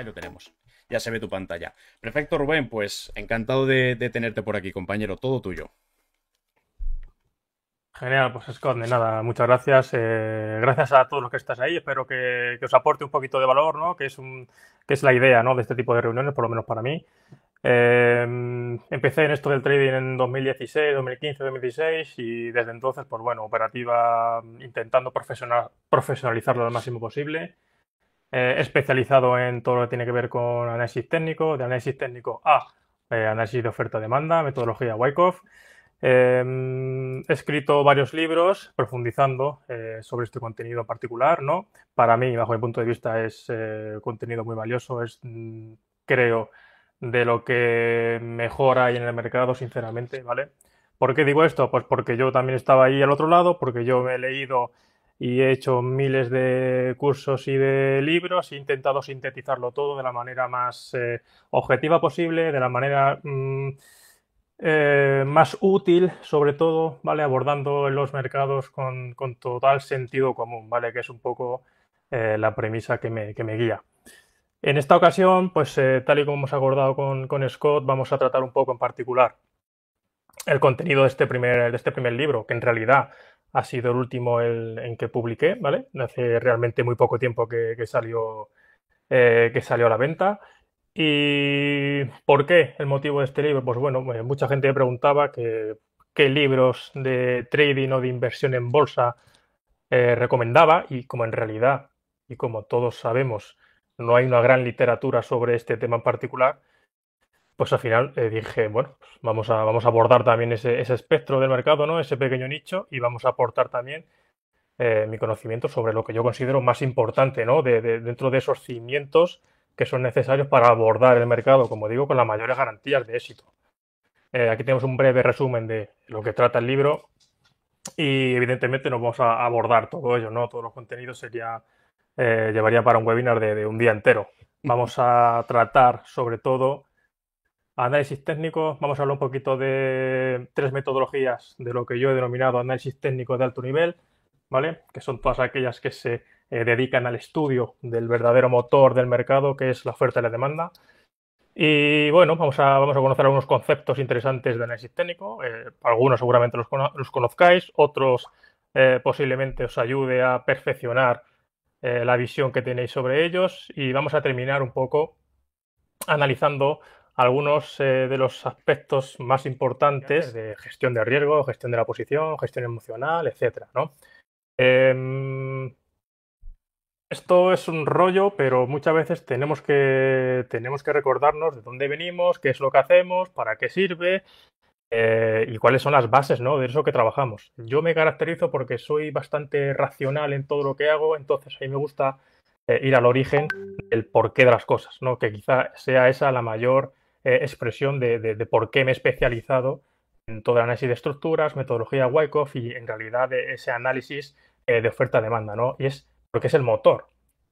ahí lo tenemos. Ya se ve tu pantalla. Perfecto, Rubén, pues encantado de, tenerte por aquí, compañero. Todo tuyo. Genial, pues Scott, nada, muchas gracias. Eh, gracias a todos los que estás ahí. Espero que, os aporte un poquito de valor, ¿no? Que es, un, que es la idea, ¿no? De este tipo de reuniones, por lo menos para mí. Em, empecé en esto del trading en 2016, 2015, 2016 y desde entonces, pues bueno, operativa intentando profesionalizarlo lo máximo posible. Eh, especializado en todo lo que tiene que ver con análisis técnico, de análisis técnico a eh, análisis de oferta-demanda, metodología Wyckoff. Em, he escrito varios libros profundizando eh, sobre este contenido particular, ¿no? Para mí, bajo mi punto de vista, es contenido muy valioso, es, mm, creo, de lo que mejor hay en el mercado, sinceramente, ¿vale? ¿Por qué digo esto? Pues porque yo también estaba ahí al otro lado, porque yo me he leído y he hecho miles de cursos y de libros, he intentado sintetizarlo todo de la manera más eh, objetiva posible, de la manera mm, eh, más útil, sobre todo, ¿vale? Abordando los mercados con, con, total sentido común, ¿vale? Que es un poco eh, la premisa que me, guía. En esta ocasión, pues tal y como hemos acordado con, Scott, vamos a tratar un poco en particular el contenido de este primer, de este primer libro, que en realidad ha sido el último en que publiqué, ¿vale? Hace realmente muy poco tiempo que, salió, eh, que salió a la venta. ¿Y por qué el motivo de este libro? Pues bueno, eh, mucha gente me preguntaba que, qué libros de trading o de inversión en bolsa eh, recomendaba y como en realidad y como todos sabemos no hay una gran literatura sobre este tema en particular, pues al final eh, dije, bueno, pues vamos, a, vamos a abordar también ese, espectro del mercado, ¿no? Ese pequeño nicho y vamos a aportar también eh, mi conocimiento sobre lo que yo considero más importante, ¿no? De, dentro de esos cimientos que son necesarios para abordar el mercado, como digo, con las mayores garantías de éxito. Eh, aquí tenemos un breve resumen de lo que trata el libro y evidentemente no vamos a abordar todo ello, ¿no? Todos los contenidos sería, llevaría para un webinar de, un día entero. Vamos a tratar sobre todo Análisis técnico, vamos a hablar un poquito de tres metodologías de lo que yo he denominado análisis técnico de alto nivel, ¿vale? Que son todas aquellas que se eh, dedican al estudio del verdadero motor del mercado, que es la oferta y la demanda. Y bueno, vamos a, vamos a conocer algunos conceptos interesantes de análisis técnico. Eh, algunos seguramente los, conozcáis, otros eh, posiblemente os ayude a perfeccionar la visión que tenéis sobre ellos y vamos a terminar un poco analizando algunos eh, de los aspectos más importantes de gestión de riesgo, gestión de la posición, gestión emocional, etc. Em, esto es un rollo, pero muchas veces tenemos que, tenemos que recordarnos de dónde venimos, qué es lo que hacemos, para qué sirve eh, y cuáles son las bases de eso que trabajamos. Yo me caracterizo porque soy bastante racional en todo lo que hago, entonces a mí me gusta eh, ir al origen del porqué de las cosas, ¿no? que quizá sea esa la mayor eh, expresión de, por qué me he especializado en todo el análisis de estructuras, metodología Wyckoff y en realidad e-, ese análisis eh, de oferta-demanda, ¿no? Y es porque es el motor.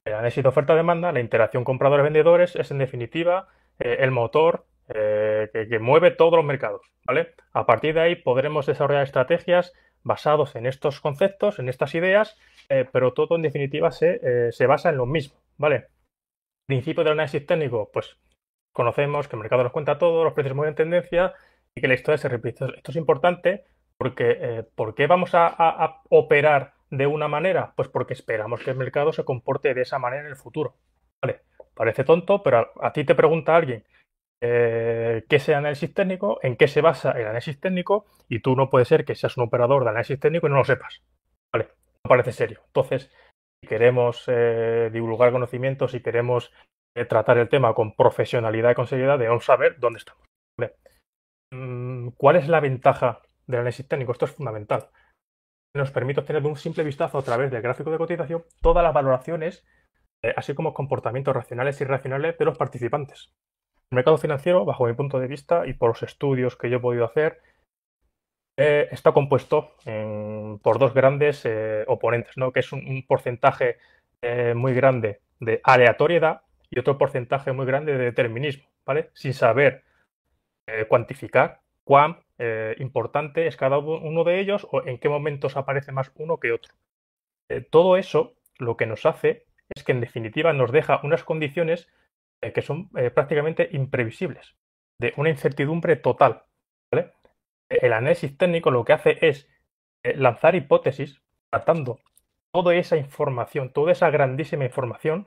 El análisis de oferta-demanda, la interacción compradores-vendedores es en definitiva eh, el motor que, mueve todos los mercados, ¿vale? A partir de ahí podremos desarrollar estrategias basados en estos conceptos, en estas ideas, pero todo en definitiva se, se basa en lo mismo, ¿vale? Principio del análisis técnico, pues conocemos que el mercado nos cuenta todo, los precios mueven tendencia y que la historia se repite. Esto es importante porque eh, ¿por qué vamos a, operar de una manera? Pues porque esperamos que el mercado se comporte de esa manera en el futuro. Vale, parece tonto, pero a, ti te pregunta alguien eh, qué es el análisis técnico, en qué se basa el análisis técnico y tú no puedes ser que seas un operador de análisis técnico y no lo sepas. Vale, no parece serio. Entonces, si queremos eh, divulgar conocimientos, si queremos tratar el tema con profesionalidad y con seriedad, no saber dónde estamos. Mm, ¿Cuál es la ventaja del análisis técnico? Esto es fundamental. Nos permite obtener de un simple vistazo a través del gráfico de cotización todas las valoraciones, eh, así como comportamientos racionales y irracionales de los participantes. El mercado financiero, bajo mi punto de vista y por los estudios que yo he podido hacer, eh, está compuesto por dos grandes eh, oponentes, que es un porcentaje muy grande de aleatoriedad y otro porcentaje muy grande de determinismo, ¿vale? Sin saber eh, cuantificar cuán eh, importante es cada uno de ellos o en qué momentos aparece más uno que otro. Eh, todo eso lo que nos hace es que en definitiva nos deja unas condiciones que son prácticamente imprevisibles, de una incertidumbre total, ¿vale? El análisis técnico lo que hace es lanzar hipótesis tratando toda esa información, toda esa grandísima información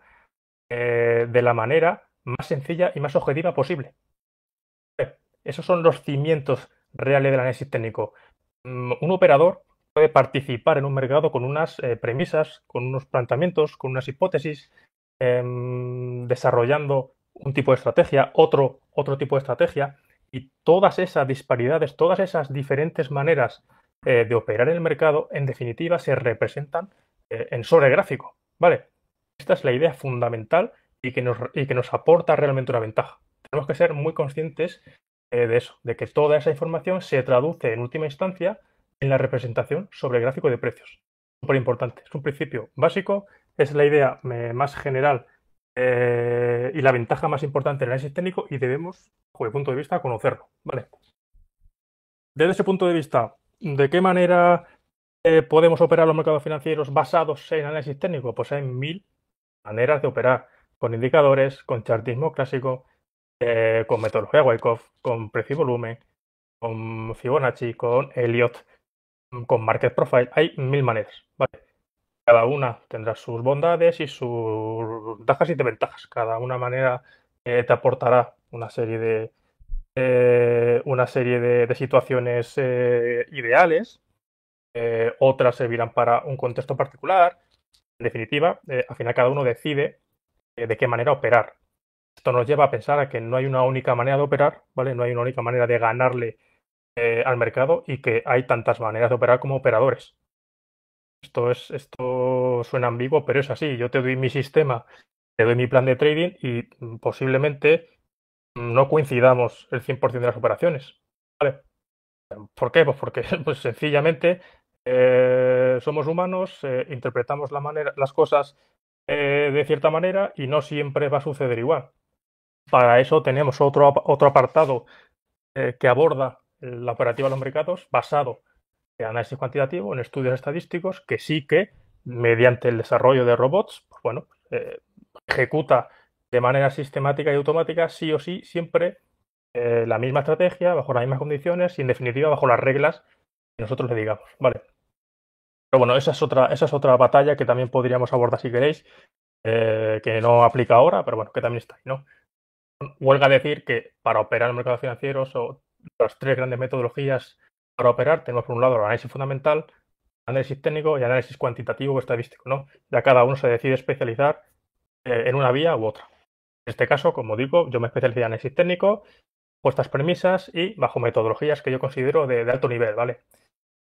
eh, de la manera más sencilla y más objetiva posible. Esos son los cimientos reales del análisis técnico. Mm, un operador puede participar en un mercado con unas eh, premisas, con unos planteamientos, con unas hipótesis, em, desarrollando un tipo de estrategia, otro, otro tipo de estrategia, y todas esas disparidades, todas esas diferentes maneras eh, de operar en el mercado, en definitiva, se representan en sobre gráfico, ¿vale? Esta es la idea fundamental y que nos, y que nos aporta realmente una ventaja. Tenemos que ser muy conscientes eh, de eso, de que toda esa información se traduce en última instancia en la representación sobre el gráfico de precios. Súper importante, es un principio básico, es la idea eh, más general eh, y la ventaja más importante del análisis técnico y debemos, desde el punto de vista, conocerlo. ¿vale? Desde ese punto de vista, ¿de qué manera podemos operar los mercados financieros basados en análisis técnico? Pues hay mil maneras de operar, con indicadores, con chartismo clásico, eh, con metodología Wyckoff, con precio y volumen, con Fibonacci, con Elliot, mm, con Market Profile. Hay mil maneras, Cada una tendrá sus bondades y sus ventajas y desventajas. Cada una manera eh, te aportará una serie de, eh, una serie de situaciones ideales. otras servirán para un contexto particular definitiva, eh, al final cada uno decide eh, de qué manera operar. Esto nos lleva a pensar a que no hay una única manera de operar, ¿vale? No hay una única manera de ganarle eh, al mercado y que hay tantas maneras de operar como operadores. Esto, es, esto suena ambiguo, pero es así. Yo te doy mi sistema, te doy mi plan de trading y mm, posiblemente mm, no coincidamos el 100% de las operaciones, ¿vale? ¿Por qué? Pues porque pues sencillamente eh, somos humanos, eh, interpretamos las cosas eh, de cierta manera y no siempre va a suceder igual. Para eso tenemos otro, apartado que aborda la operativa de los mercados basado en análisis cuantitativo, en estudios estadísticos, que sí que, mediante el desarrollo de robots, pues bueno, ejecuta de manera sistemática y automática, sí o sí, siempre la misma estrategia, bajo las mismas condiciones y, en definitiva, bajo las reglas nosotros le digamos, ¿vale? Pero bueno, esa es otra, esa es otra batalla que también podríamos abordar si queréis, eh, que no aplica ahora, pero bueno, que también está ahí, ¿no? Huelga decir que para operar en mercados financieros o las tres grandes metodologías para operar tenemos por un lado el análisis fundamental, análisis técnico y análisis cuantitativo o estadístico, ¿no? Ya cada uno se decide especializar eh, en una vía u otra. En este caso, como digo, yo me especialicé en análisis técnico puestas premisas y bajo metodologías que yo considero de, alto nivel, ¿vale?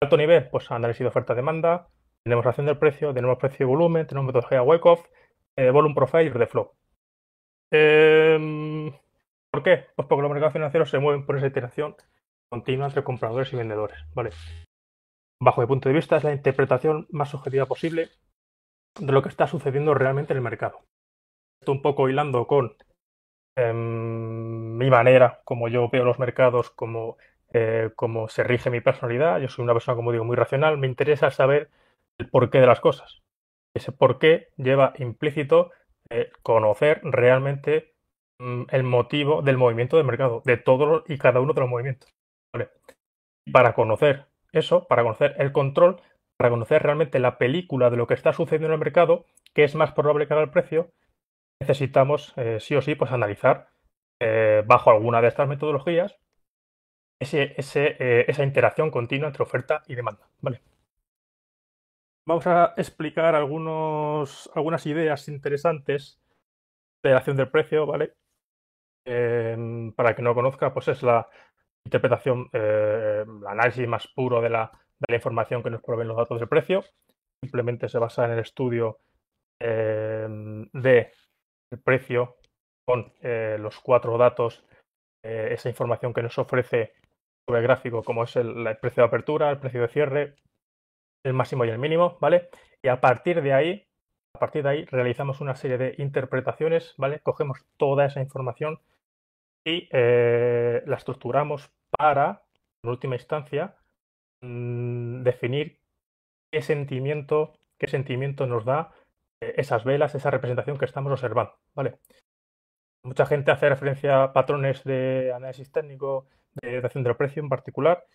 Alto nivel, pues análisis de oferta-demanda, demostración del precio, tenemos precio y volumen, tenemos metodología wake eh, Volume Profile y Redeflow. Em, ¿Por qué? Pues porque los mercados financieros se mueven por esa iteración continua entre compradores y vendedores, ¿vale? Bajo mi punto de vista es la interpretación más subjetiva posible de lo que está sucediendo realmente en el mercado. Esto un poco hilando con Em, mi manera, como yo veo los mercados, como, eh, como se rige mi personalidad. Yo soy una persona, como digo, muy racional. Me interesa saber el porqué de las cosas. Ese porqué lleva implícito eh, conocer realmente mm, el motivo del movimiento del mercado, de todos y cada uno de los movimientos. Para conocer eso, para conocer el control, para conocer realmente la película de lo que está sucediendo en el mercado, que es más probable que haga el precio, necesitamos eh, sí o sí pues analizar eh, bajo alguna de estas metodologías eh, esa interacción continua entre oferta y demanda. ¿vale? Vamos a explicar algunos, algunas ideas interesantes de la acción del precio, ¿vale? para el que no conozca, pues es la interpretación, el análisis más puro de la, de la información que nos proveen los datos del precio. Simplemente se basa en el estudio de el precio con eh, los cuatro datos, eh, esa información que nos ofrece sobre el gráfico, como es el, precio de apertura, el precio de cierre, el máximo y el mínimo, ¿vale? Y a partir de ahí, a partir de ahí realizamos una serie de interpretaciones, ¿vale? Cogemos toda esa información y eh, la estructuramos para, en última instancia, mm, definir qué sentimiento, qué sentimiento nos da esas velas, esa representación que estamos observando, ¿vale? Mucha gente hace referencia a patrones de análisis técnico, de acción del precio en particular,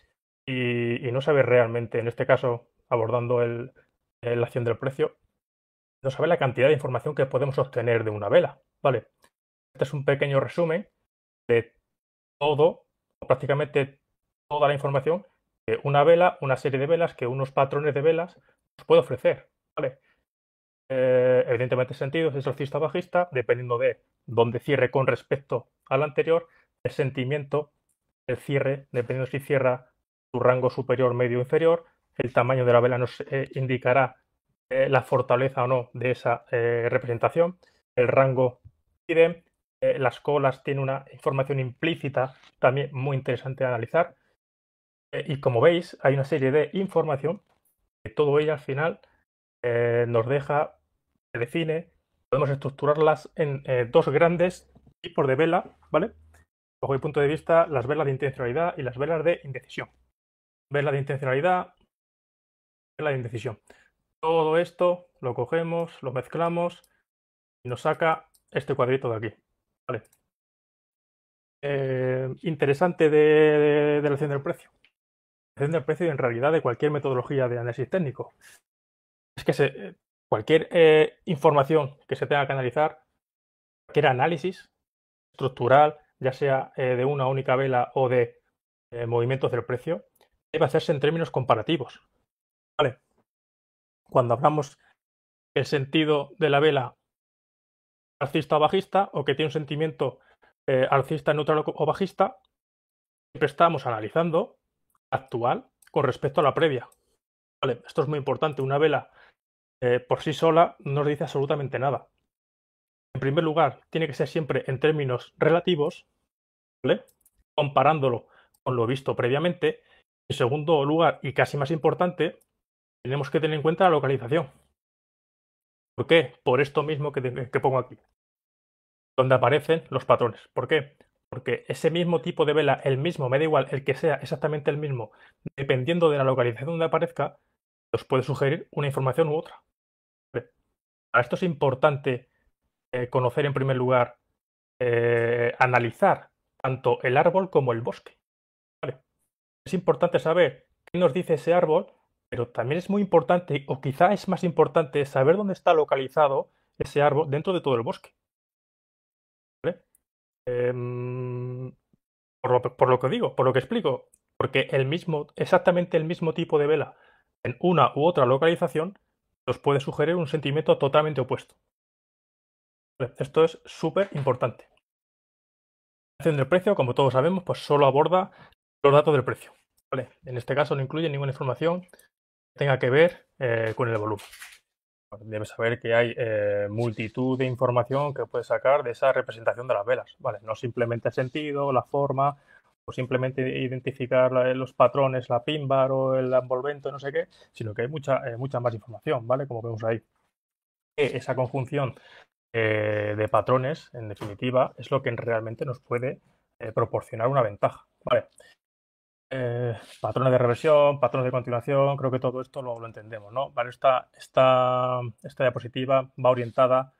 y, no sabe realmente, en este caso, abordando el, la acción del precio, no sabe la cantidad de información que podemos obtener de una vela, ¿vale? Este es un pequeño resumen de todo, prácticamente toda la información que una vela, una serie de velas, que unos patrones de velas nos puede ofrecer, ¿vale? Eh, evidentemente sentido es alcista bajista, dependiendo de dónde cierre con respecto al anterior, el sentimiento, el cierre, dependiendo si cierra su rango superior, medio inferior, el tamaño de la vela nos eh, indicará eh, la fortaleza o no de esa representación, el rango las colas tienen una información implícita también muy interesante de analizar. y como veis, hay una serie de información que todo ello al final eh, nos deja, se define, podemos estructurarlas en eh, dos grandes tipos de vela, ¿vale? Bajo mi punto de vista, las velas de intencionalidad y las velas de indecisión. Vela de intencionalidad, vela de indecisión. Todo esto lo cogemos, lo mezclamos y nos saca este cuadrito de aquí, ¿vale? Eh, interesante de, la acción del precio. La acción del precio en realidad de cualquier metodología de análisis técnico es que eh, cualquier eh, información que se tenga que analizar, cualquier análisis estructural, ya sea eh, de una única vela o de movimientos del precio, debe hacerse en términos comparativos. ¿Vale? Cuando hablamos el sentido de la vela alcista o bajista, o que tiene un sentimiento alcista, neutral o bajista, siempre estamos analizando actual con respecto a la previa. Vale, esto es muy importante. Una vela eh, por sí sola no nos dice absolutamente nada. En primer lugar, tiene que ser siempre en términos relativos, comparándolo con lo visto previamente. En segundo lugar, y casi más importante, tenemos que tener en cuenta la localización. ¿Por qué? Por esto mismo que, que pongo aquí, donde aparecen los patrones. ¿Por qué? Porque ese mismo tipo de vela, el mismo, me da igual, el que sea exactamente el mismo, dependiendo de la localización donde aparezca, puede sugerir una información u otra. Para esto es importante eh, conocer en primer lugar, eh, analizar tanto el árbol como el bosque. Es importante saber qué nos dice ese árbol, pero también es muy importante, o quizá es más importante, saber dónde está localizado ese árbol dentro de todo el bosque. Em, por, lo, por lo que digo, por lo que explico, porque el mismo, exactamente el mismo tipo de vela en una u otra localización nos puede sugerir un sentimiento totalmente opuesto. Esto es súper importante. La acción del precio, como todos sabemos, pues solo aborda los datos del precio. ¿vale? En este caso no incluye ninguna información que tenga que ver eh, con el volumen. Debes saber que hay eh, multitud de información que puedes sacar de esa representación de las velas. ¿vale? No simplemente el sentido, la forma, o simplemente identificar los patrones, la pin o el envolvente, no sé qué, sino que hay mucha, eh, mucha más información, ¿vale? Como vemos ahí. Eh, esa conjunción eh, de patrones, en definitiva, es lo que realmente nos puede proporcionar una ventaja, ¿vale? patrones de reversión, patrones de continuación, creo que todo esto lo, entendemos, ¿no? Vale, esta, esta, esta diapositiva va orientada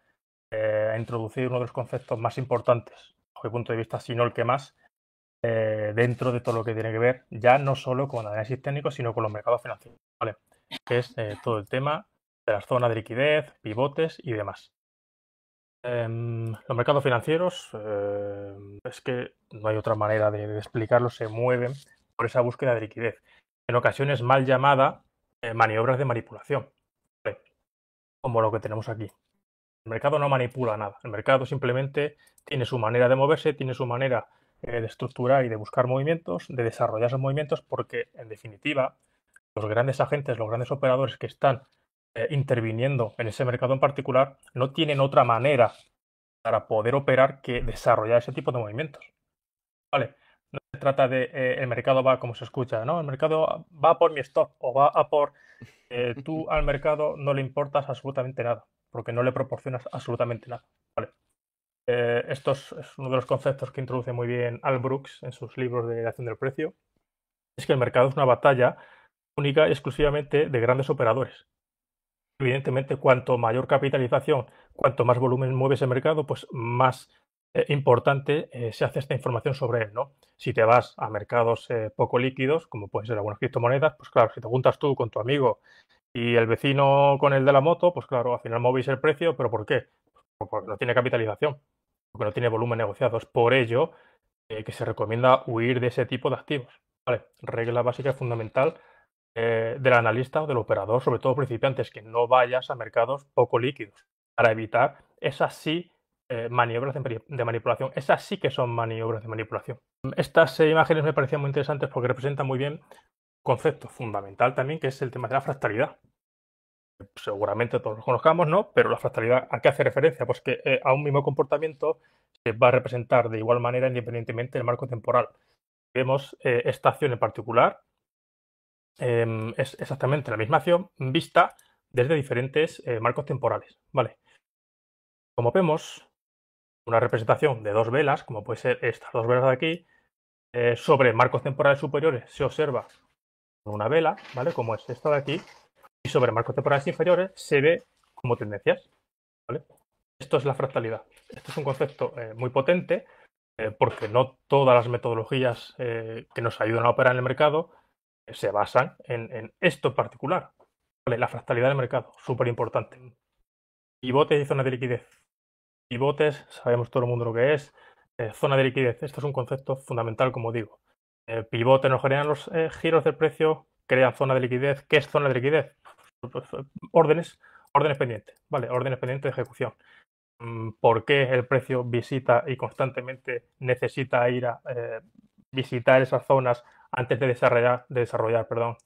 a introducir uno de los conceptos más importantes, bajo mi punto de vista, si no el que más, eh, dentro de todo lo que tiene que ver ya no solo con análisis técnico, sino con los mercados financieros, que es eh, todo el tema de las zonas de liquidez, pivotes y demás. Em, los mercados financieros, eh, es que no hay otra manera de, explicarlo, se mueven por esa búsqueda de liquidez, en ocasiones mal llamada maniobras de manipulación, como lo que tenemos aquí. El mercado no manipula nada. El mercado simplemente tiene su manera de moverse, tiene su manera eh, de estructurar y de buscar movimientos, de desarrollar esos movimientos, porque en definitiva los grandes agentes, los grandes operadores que están eh, interviniendo en ese mercado en particular no tienen otra manera para poder operar que desarrollar ese tipo de movimientos. ¿Vale? No se trata de eh, el mercado va como se escucha, ¿no? El mercado va por mi stop o va a por... tú al mercado no le importas absolutamente nada, porque no le proporcionas absolutamente nada. ¿Vale? Eh, esto es, uno de los conceptos que introduce muy bien Al Brooks en sus libros de acción del precio. Es que el mercado es una batalla única y exclusivamente de grandes operadores. Evidentemente, cuanto mayor capitalización, cuanto más volumen mueve ese mercado, pues más eh, importante eh, se hace esta información sobre él, ¿no? Si te vas a mercados poco líquidos, como pueden ser algunas criptomonedas, pues claro, si te juntas tú con tu amigo y el vecino con el de la moto, pues claro, al final movéis el precio, pero ¿por qué? Pues porque no tiene capitalización porque no tiene volumen negociados. Por ello, eh, que se recomienda huir de ese tipo de activos. regla básica fundamental eh, del analista o del operador, sobre todo principiantes, que no vayas a mercados poco líquidos para evitar esas sí eh, maniobras de, manipulación. Esas sí que son maniobras de manipulación. Estas imágenes me parecían muy interesantes porque representan muy bien concepto fundamental también, que es el tema de la fractalidad seguramente todos los conozcamos, ¿no? Pero la fractalidad, ¿a qué hace referencia? Pues que eh, a un mismo comportamiento se va a representar de igual manera independientemente del marco temporal. Vemos eh, esta acción en particular, em, es exactamente la misma acción vista desde diferentes eh, marcos temporales, ¿vale? Como vemos, una representación de dos velas, como puede ser estas dos velas de aquí, sobre marcos temporales superiores se observa una vela, ¿vale? Como es esta de aquí, y sobre marcos temporales inferiores se ve como tendencias. ¿vale? Esto es la fractalidad. Esto es un concepto eh, muy potente eh, porque no todas las metodologías eh, que nos ayudan a operar en el mercado se basan en, esto en particular. La fractalidad del mercado, súper importante. Pivotes y zonas de liquidez. Pivotes, sabemos todo el mundo lo que es. zona de liquidez, esto es un concepto fundamental, como digo. pivotes nos generan los giros del precio, crean zona de liquidez. ¿Qué es zona de liquidez? órdenes, órdenes pendientes, ¿vale? Órdenes pendientes de ejecución. Mm, ¿Por qué el precio visita y constantemente necesita ir a eh, visitar esas zonas antes de desarrollar, de desarrollar perdón,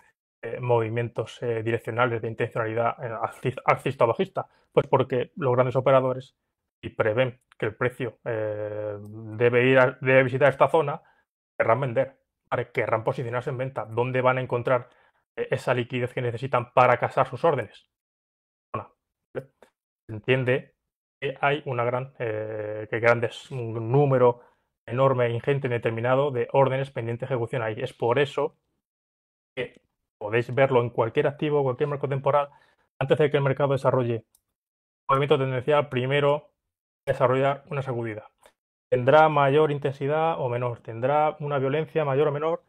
eh, movimientos eh, direccionales de intencionalidad alcista o bajista? Pues porque los grandes operadores y prevén que el precio debe ir a, visitar esta zona, querrán vender, querrán posicionarse en venta. ¿Dónde van a encontrar e-, esa liquidez que necesitan para casar sus órdenes. entiende que hay una gran, eh, que grandes, un número enorme, ingente, determinado de órdenes pendientes de ejecución ahí. Es por eso que podéis verlo en cualquier activo, cualquier marco temporal, antes de que el mercado desarrolle un movimiento tendencial, primero desarrollar una sacudida. Tendrá mayor intensidad o menor, tendrá una violencia mayor o menor,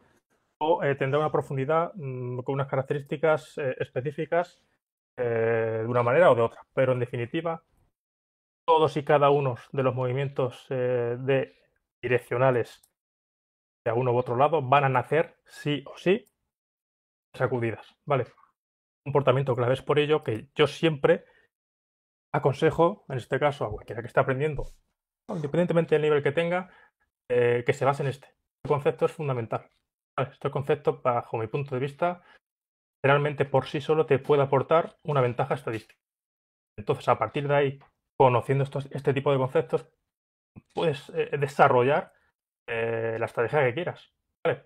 eh, tendrá una profundidad mm, con unas características eh, específicas eh, de una manera o de otra. Pero en definitiva, todos y cada uno de los movimientos de direccionales de uno u otro lado van a nacer sí o sí sacudidas. ¿Vale? Comportamiento clave es por ello que yo siempre aconsejo, en este caso, a cualquiera que esté aprendiendo, independientemente del nivel que tenga, que se base en este. El concepto es fundamental este concepto bajo mi punto de vista, realmente por sí solo te puede aportar una ventaja estadística. Entonces, a partir de ahí, conociendo estos, este tipo de conceptos, puedes eh, desarrollar eh, la estrategia que quieras. ¿vale?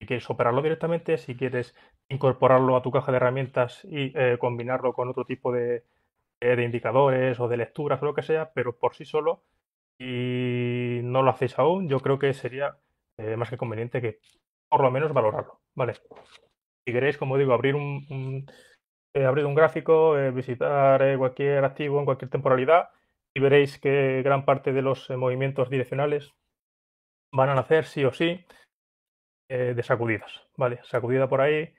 Si quieres operarlo directamente, si quieres incorporarlo a tu caja de herramientas y eh, combinarlo con otro tipo de, de indicadores o de lecturas o lo que sea, pero por sí solo, y no lo hacéis aún, yo creo que sería más que conveniente que por lo menos valorarlo, ¿vale? Si queréis, como digo, abrir un, eh, abrir un gráfico, eh, visitar eh, cualquier activo en cualquier temporalidad y veréis que gran parte de los movimientos direccionales van a nacer sí o sí de sacudidas, ¿vale? Sacudida por ahí,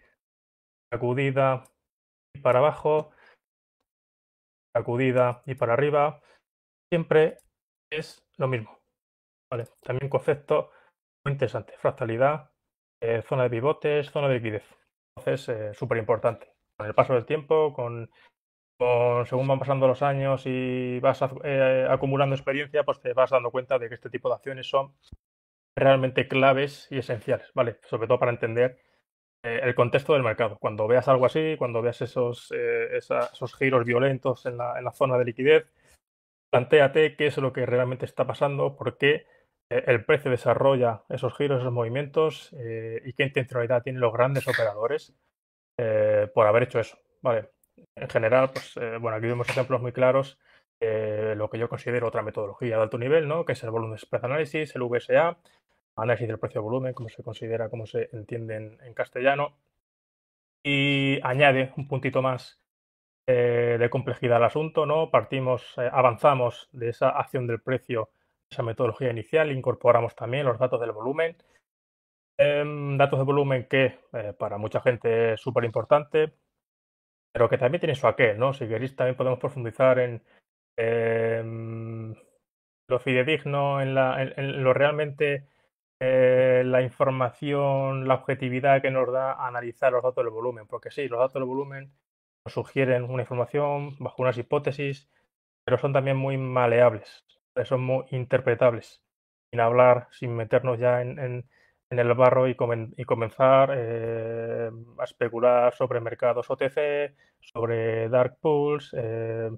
sacudida y para abajo, sacudida y para arriba, siempre es lo mismo, ¿vale? También concepto muy interesante: fractalidad, eh, zona de pivotes, zona de liquidez. Entonces, eh, súper importante. Con el paso del tiempo, con, según van pasando los años y vas eh, acumulando experiencia, pues te vas dando cuenta de que este tipo de acciones son realmente claves y esenciales, ¿vale? Sobre todo para entender el contexto del mercado. Cuando veas algo así, cuando veas esos, esos giros violentos en la, zona de liquidez, planteate qué es lo que realmente está pasando, por qué eh, el precio desarrolla esos giros, esos movimientos eh, y qué intencionalidad tienen los grandes operadores eh, por haber hecho eso. Vale. En general, pues bueno, aquí vemos ejemplos muy claros. lo que yo considero otra metodología de alto nivel, ¿no? Que es el volumen spread análisis, el VSA, análisis del precio volumen, como se considera, como se entiende en, en castellano. Y añade un puntito más de complejidad al asunto, ¿no? Partimos, avanzamos de esa acción del precio esa metodología inicial, incorporamos también los datos del volumen. Em, datos de volumen que eh, para mucha gente es súper importante, pero que también tiene su aquel, ¿no? Si queréis también podemos profundizar en em, lo fidedigno, en, la, en, lo realmente eh, la información, la objetividad que nos da analizar los datos del volumen, porque sí, los datos del volumen nos sugieren una información bajo unas hipótesis, pero son también muy maleables. Eh, son muy interpretables, sin hablar, sin meternos ya en, en, el barro y, y comenzar eh, a especular sobre mercados OTC, sobre dark pools, eh,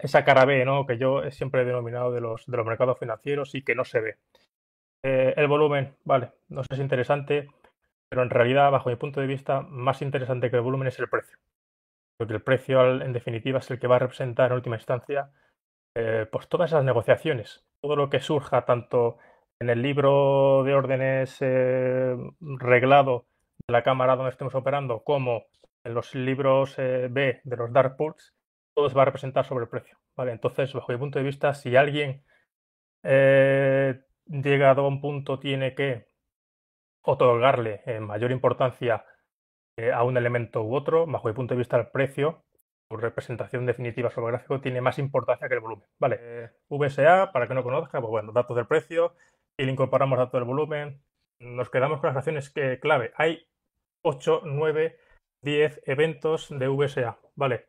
esa cara B que yo siempre he denominado de los, de los mercados financieros y que no se ve. el volumen, vale, no sé si es interesante, pero en realidad, bajo mi punto de vista, más interesante que el volumen es el precio. Porque el precio, en definitiva, es el que va a representar en última instancia eh, pues todas esas negociaciones, todo lo que surja tanto en el libro de órdenes eh, reglado de la cámara donde estemos operando como en los libros eh, B de los dark pools, todo se va a representar sobre el precio. ¿vale? Entonces, bajo mi punto de vista, si alguien llegado a un punto tiene que otorgarle mayor importancia a un elemento u otro, bajo mi punto de vista el precio representación definitiva sobre gráfico tiene más importancia que el volumen. Vale, eh. VSA, para que no conozca, pues bueno, datos del precio, y le incorporamos datos del volumen. Nos quedamos con las acciones que, clave. Hay 8, 9, 10 eventos de VSA. Vale.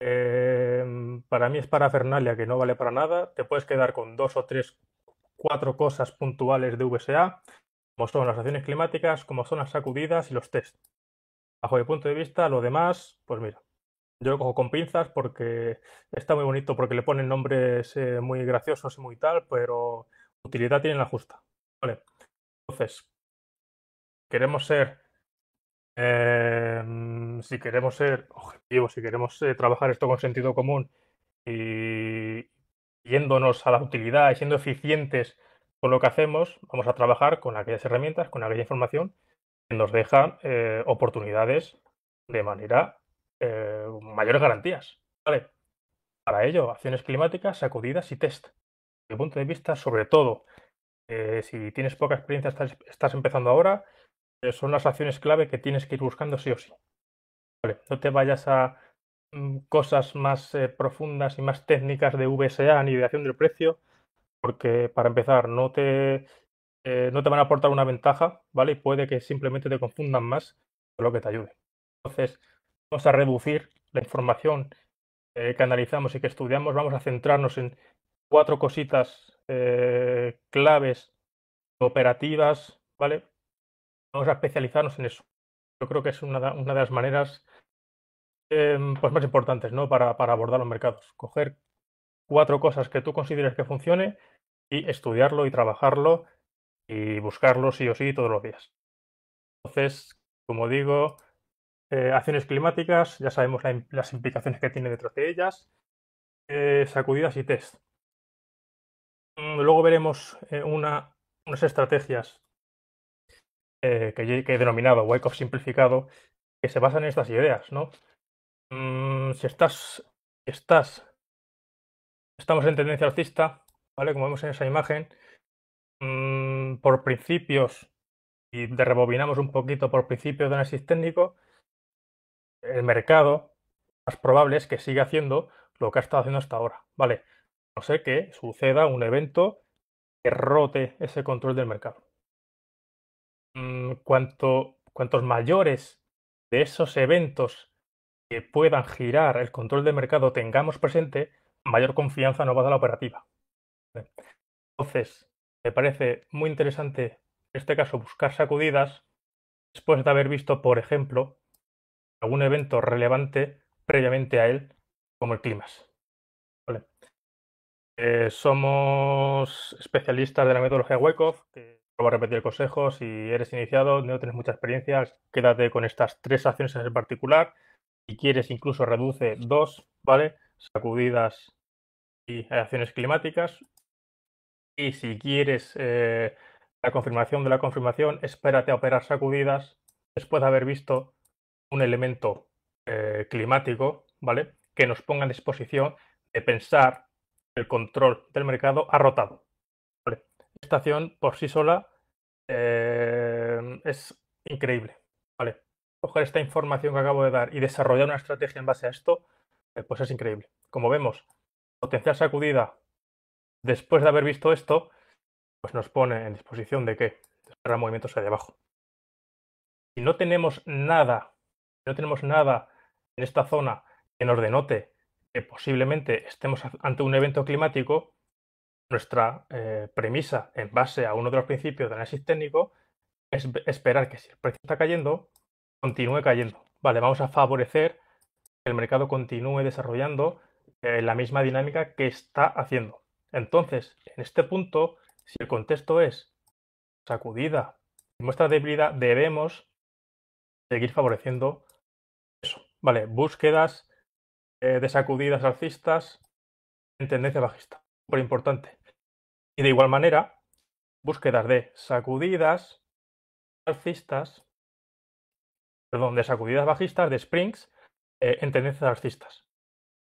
Em, para mí es parafernalia que no vale para nada. Te puedes quedar con dos o tres, cuatro cosas puntuales de VSA, como son las acciones climáticas, como son las sacudidas y los test. Bajo mi punto de vista, lo demás, pues mira, yo lo cojo con pinzas porque está muy bonito, porque le ponen nombres eh, muy graciosos y muy tal, pero utilidad tienen la justa. Vale. Entonces, queremos ser, em, si queremos ser objetivos, si queremos eh, trabajar esto con sentido común y yéndonos a la utilidad y siendo eficientes con lo que hacemos, vamos a trabajar con aquellas herramientas, con aquella información que nos deja eh, oportunidades de manera eh, mayores garantías. ¿vale? Para ello, acciones climáticas, sacudidas y test. De punto de vista, sobre todo, eh, si tienes poca experiencia, estás, empezando ahora, eh, son las acciones clave que tienes que ir buscando sí o sí. Vale, no te vayas a mm, cosas más profundas y más técnicas de VSA ni de acción del precio, porque para empezar no te, no te van a aportar una ventaja, ¿vale? Y puede que simplemente te confundan más con lo que te ayude. Entonces, vamos a reducir la información eh, que analizamos y que estudiamos, vamos a centrarnos en cuatro cositas eh, claves operativas, ¿vale? Vamos a especializarnos en eso. Yo creo que es una, de las maneras em, pues más importantes ¿no? Para, para, abordar los mercados. Coger cuatro cosas que tú consideres que funcione y estudiarlo y trabajarlo y buscarlo sí o sí todos los días. Entonces, como digo, eh, acciones climáticas, ya sabemos las implicaciones que tiene detrás de ellas, eh, sacudidas y test. Mm, luego veremos eh, una, unas estrategias que, he denominado Wake Up simplificado, que se basan en estas ideas, ¿no? Mm, si estás, estás, estamos en tendencia alcista, ¿vale? Como vemos en esa imagen, mm, por principios, y de rebobinamos un poquito por principios de análisis técnico, el mercado más probable es que siga haciendo lo que ha estado haciendo hasta ahora, ¿vale? No sé qué suceda un evento que rote ese control del mercado. Mm, cuanto, cuantos mayores de esos eventos que puedan girar el control del mercado tengamos presente, mayor confianza nos va a dar la operativa. Entonces, me parece muy interesante en este caso buscar sacudidas después de haber visto, por ejemplo, algún evento relevante previamente a él, como el climas. ¿Vale? Eh, somos especialistas de la metodología Wyckoff, que voy a repetir el consejo, si eres iniciado, no tienes mucha experiencia, quédate con estas tres acciones en particular, si quieres incluso reduce dos, ¿vale? Sacudidas y acciones climáticas. Y si quieres eh, la confirmación de la confirmación, espérate a operar sacudidas después de haber visto un elemento eh, climático, ¿vale? Que nos ponga en disposición de pensar el control del mercado ha ¿vale? Esta acción por sí sola eh, es increíble, ¿vale? Coger esta información que acabo de dar y desarrollar una estrategia en base a esto, eh, pues es increíble. Como vemos, potencial sacudida después de haber visto esto, pues nos pone en disposición de que movimientos hacia abajo. Si no tenemos nada no tenemos nada en esta zona que nos denote que posiblemente estemos ante un evento climático, nuestra eh, premisa en base a uno de los principios de análisis técnico es esperar que si el precio está cayendo, continúe cayendo. Vale, vamos a favorecer que el mercado continúe desarrollando eh, la misma dinámica que está haciendo. Entonces, en este punto, si el contexto es sacudida y muestra debilidad, debemos seguir favoreciendo Vale, búsquedas eh, de sacudidas alcistas en tendencia bajista. por importante. Y de igual manera, búsquedas de sacudidas alcistas, perdón, de sacudidas bajistas, de springs, eh, en tendencias alcistas.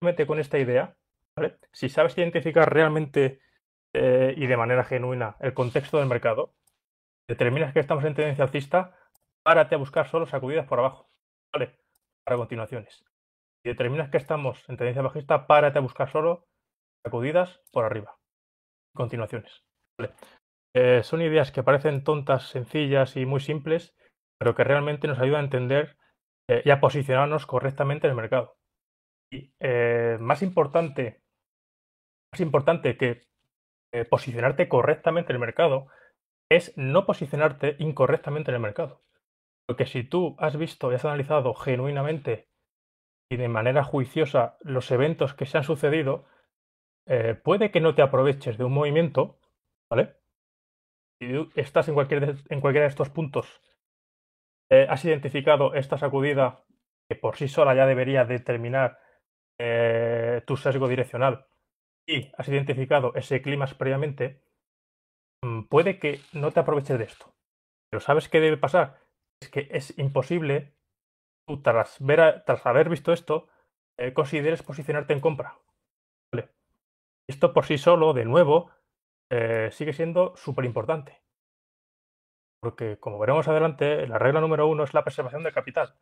mete con esta idea, ¿vale? si sabes identificar realmente eh, y de manera genuina el contexto del mercado, determinas que estamos en tendencia alcista, párate a buscar solo sacudidas por abajo. ¿vale? continuaciones. Si determinas que estamos en tendencia bajista, párate a buscar solo acudidas por arriba. Continuaciones. Eh, son ideas que parecen tontas, sencillas y muy simples, pero que realmente nos ayuda a entender eh, y a posicionarnos correctamente en el mercado. Y eh, más importante, más importante que posicionarte correctamente en el mercado es no posicionarte incorrectamente en el mercado que si tú has visto y has analizado genuinamente y de manera juiciosa los eventos que se han sucedido, eh, puede que no te aproveches de un movimiento, ¿vale? Si estás en, cualquier en cualquiera de estos puntos, eh, has identificado esta sacudida que por sí sola ya debería determinar eh, tu sesgo direccional y has identificado ese clima previamente, mm, puede que no te aproveches de esto. Pero ¿sabes qué debe pasar? es que es imposible, tras, tras haber visto esto, eh, consideres posicionarte en compra. Esto por sí solo, de nuevo, eh, sigue siendo súper importante. Porque, como veremos adelante, la regla número uno es la preservación de capital.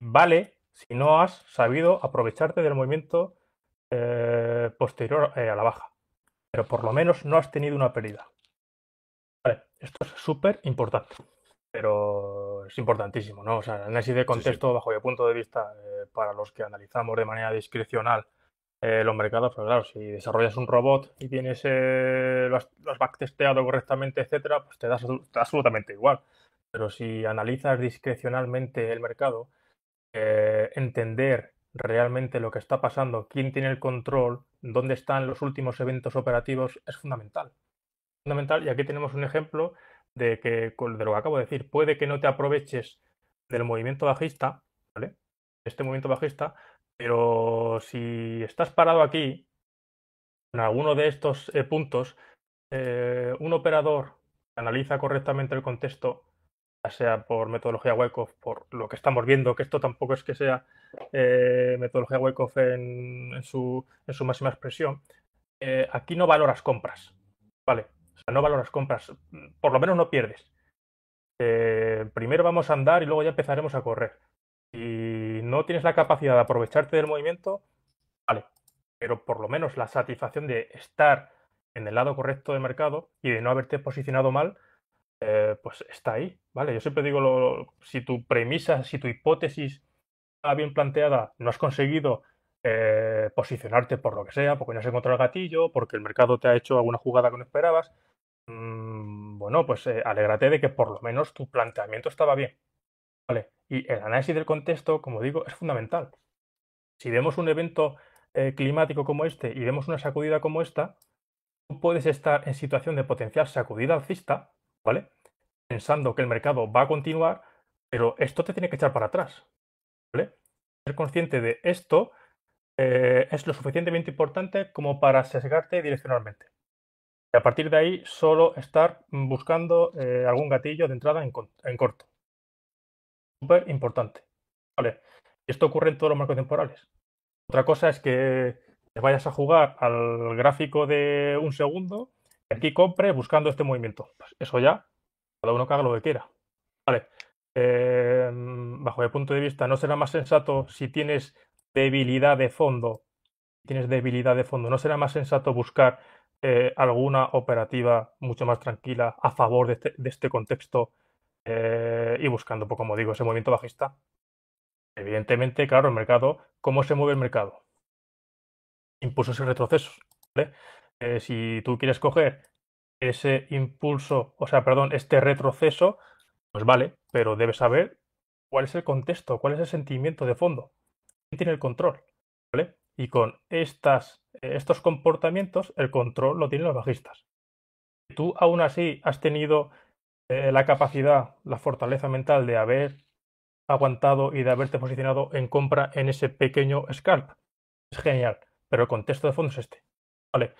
Vale si no has sabido aprovecharte del movimiento eh, posterior a la baja. Pero por lo menos no has tenido una pérdida. Vale, esto es súper importante pero es importantísimo, ¿no? O sea, el análisis de contexto, bajo mi punto de vista, eh, para los que analizamos de manera discrecional eh, los mercados, pero pues claro, si desarrollas un robot y tienes eh, lo, backtesteado correctamente, etcétera, pues te da, absolutamente igual. Pero si analizas discrecionalmente el mercado, eh, entender realmente lo que está pasando, quién tiene el control, dónde están los últimos eventos operativos, es fundamental. Fundamental, y aquí tenemos un ejemplo de que, lo que acabo de decir, puede que no te aproveches del movimiento bajista, ¿vale? Este movimiento bajista, pero si estás parado aquí, en alguno de estos eh, puntos, eh, un operador analiza correctamente el contexto, ya sea por metodología Wyckoff, por lo que estamos viendo, que esto tampoco es que sea eh, metodología Wyckoff su, en, su, máxima expresión, aquí no valoras compras, ¿vale? O sea, no valoras compras, por lo menos no pierdes. Eh, primero vamos a andar y luego ya empezaremos a correr. Si no tienes la capacidad de aprovecharte del movimiento, vale, pero por lo menos la satisfacción de estar en el lado correcto del mercado y de no haberte posicionado mal, eh, pues está ahí, ¿vale? Yo siempre digo, lo, si tu premisa, si tu hipótesis está bien planteada, no has conseguido eh, posicionarte por lo que sea, porque no has encontrado el gatillo, porque el mercado te ha hecho alguna jugada que no esperabas, mm, bueno, pues alegrate eh, alégrate de que por lo menos tu planteamiento estaba bien. ¿vale? Y el análisis del contexto, como digo, es fundamental. Si vemos un evento eh, climático como este y vemos una sacudida como esta, tú puedes estar en situación de potencial sacudida alcista, ¿vale? Pensando que el mercado va a continuar, pero esto te tiene que echar para atrás, ¿vale? Ser consciente de esto eh, es lo suficientemente importante como para sesgarte direccionalmente. Y a partir de ahí, solo estar buscando eh, algún gatillo de entrada en, corto. Súper importante. Vale. Esto ocurre en todos los marcos temporales. Otra cosa es que te vayas a jugar al gráfico de un segundo, aquí compre buscando este movimiento. Pues eso ya, cada uno caga lo que quiera. Vale. Eh, bajo mi punto de vista, ¿no será más sensato si tienes debilidad de fondo, tienes debilidad de fondo, ¿no será más sensato buscar eh, alguna operativa mucho más tranquila a favor de este, este contexto eh, y buscando, pues, como digo, ese movimiento bajista? Evidentemente, claro, el mercado, ¿cómo se mueve el mercado? Impulsos y retrocesos. Eh, si tú quieres coger ese impulso, o sea, perdón, este retroceso, pues vale, pero debes saber cuál es el contexto, cuál es el sentimiento de fondo tiene el control, ¿vale? Y con estas, estos comportamientos, el control lo tienen los bajistas. Tú aún así has tenido eh, la capacidad, la fortaleza mental de haber aguantado y de haberte posicionado en compra en ese pequeño scalp. Es genial, pero el contexto de fondo es este. ¿Vale?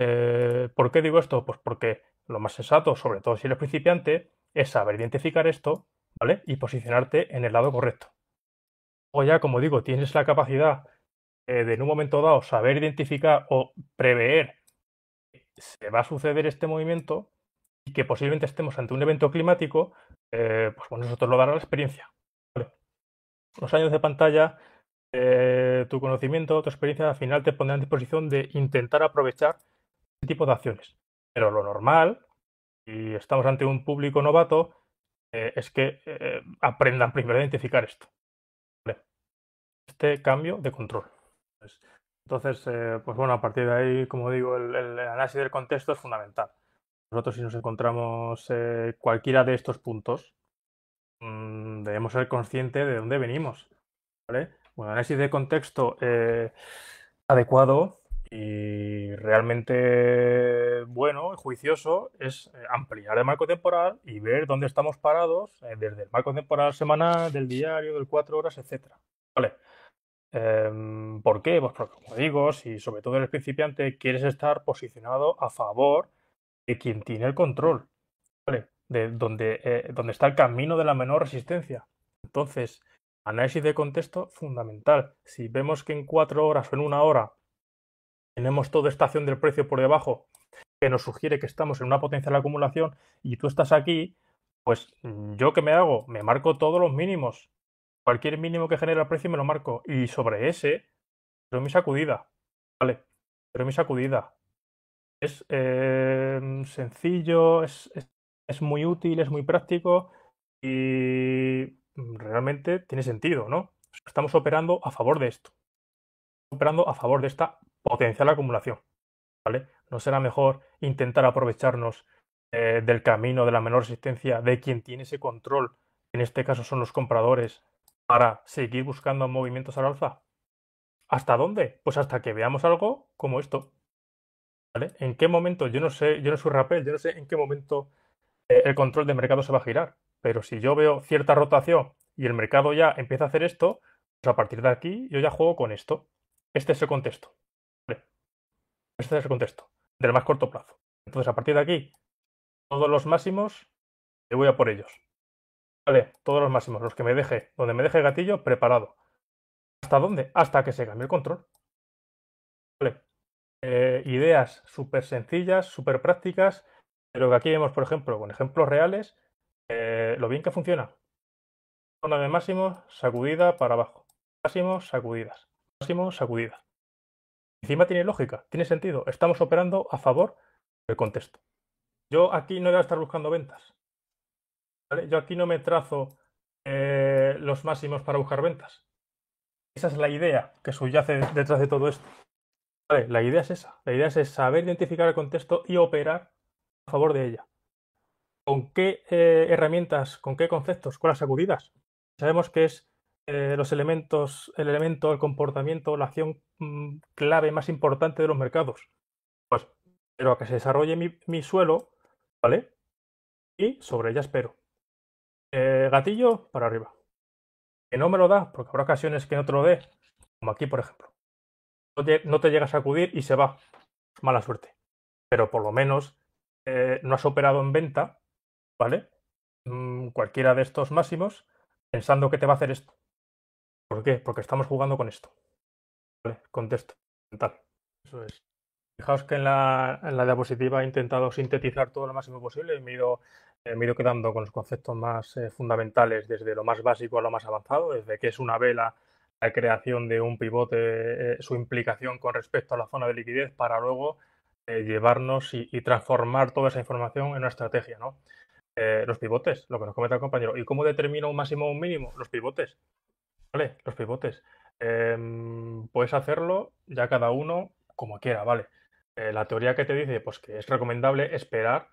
Eh, ¿Por qué digo esto? Pues porque lo más sensato, sobre todo si eres principiante, es saber identificar esto, ¿vale? Y posicionarte en el lado correcto. O pues ya, como digo, tienes la capacidad eh, de en un momento dado saber identificar o prever que se va a suceder este movimiento y que posiblemente estemos ante un evento climático, eh, pues nosotros lo dará la experiencia. Los años de pantalla, eh, tu conocimiento, tu experiencia, al final te pondrán a disposición de intentar aprovechar este tipo de acciones. Pero lo normal, y estamos ante un público novato, es que aprendan primero a identificar esto. Este cambio de control. Entonces, eh, pues bueno, a partir de ahí, como digo, el, análisis del contexto es fundamental. Nosotros si nos encontramos eh, cualquiera de estos puntos, mm, debemos ser conscientes de dónde venimos. ¿vale? Un análisis de contexto eh, adecuado y realmente bueno y juicioso es ampliar el marco temporal y ver dónde estamos parados desde el marco temporal semanal, del diario, del cuatro horas, etcétera. ¿Vale? Em, ¿Por qué? Pues porque, como digo, si sobre todo eres principiante, quieres estar posicionado a favor de quien tiene el control, ¿vale? De donde, eh, donde está el camino de la menor resistencia. Entonces, análisis de contexto fundamental. Si vemos que en cuatro horas o en una hora tenemos toda esta acción del precio por debajo que nos sugiere que estamos en una potencial acumulación y tú estás aquí, pues yo ¿qué me hago, me marco todos los mínimos cualquier mínimo que genera el precio me lo marco. Y sobre ese, pero mi sacudida. Vale, pero mi sacudida. Es eh, sencillo, es, muy útil, es muy práctico y realmente tiene sentido, ¿no? Estamos operando a favor de esto. Operando a favor de esta potencial acumulación. ¿Vale? ¿No será mejor intentar aprovecharnos eh, del camino de la menor resistencia de quien tiene ese control? En este caso son los compradores para seguir buscando movimientos al alza. ¿Hasta dónde? Pues hasta que veamos algo como esto. ¿En qué momento? Yo no sé, yo no soy rapel, yo no sé en qué momento eh, el control de mercado se va a girar. Pero si yo veo cierta rotación y el mercado ya empieza a hacer esto, pues a partir de aquí yo ya juego con esto. Este es el contexto. Este es el contexto, del más corto plazo. Entonces, a partir de aquí, todos los máximos, le voy a por ellos. Vale, todos los máximos, los que me deje, donde me deje el gatillo, preparado. ¿Hasta dónde? Hasta que se cambie el control. Eh, ideas súper sencillas, súper prácticas, pero que aquí vemos, por ejemplo, con ejemplos reales, eh, lo bien que funciona. Zona de máximo, sacudida para abajo. Máximo, sacudidas. Máximo, sacudida. Encima tiene lógica, tiene sentido. Estamos operando a favor del contexto. Yo aquí no voy a estar buscando ventas. Yo aquí no me trazo eh, los máximos para buscar ventas. Esa es la idea que subyace detrás de todo esto. La idea es esa. La idea es saber identificar el contexto y operar a favor de ella. ¿Con qué eh, herramientas, con qué conceptos, con las acudidas? Sabemos que es eh, los elementos, el elemento, el comportamiento, la acción mm, clave más importante de los mercados. Pues pero a que se desarrolle mi, mi suelo, ¿vale? Y sobre ella espero. Eh, gatillo para arriba. Que no me lo da porque habrá ocasiones que no te lo dé, como aquí, por ejemplo. No te, llegas a acudir y se va. Mala suerte. Pero por lo menos eh, no has operado en venta, ¿vale? Mm, cualquiera de estos máximos, pensando que te va a hacer esto. ¿Por qué? Porque estamos jugando con esto. ¿Vale? Contexto Eso es. Fijaos que en la, diapositiva he intentado sintetizar todo lo máximo posible. He ido eh, me he ido quedando con los conceptos más eh, fundamentales, desde lo más básico a lo más avanzado, desde qué es una vela, la creación de un pivote, eh, su implicación con respecto a la zona de liquidez, para luego llevarnos y, transformar toda esa información en una estrategia, ¿no? los pivotes, lo que nos comenta el compañero. ¿Y cómo determina un máximo o un mínimo? Los pivotes. ¿Vale? Los pivotes. Em, puedes hacerlo ya cada uno como quiera, ¿vale? la teoría que te dice, pues que es recomendable esperar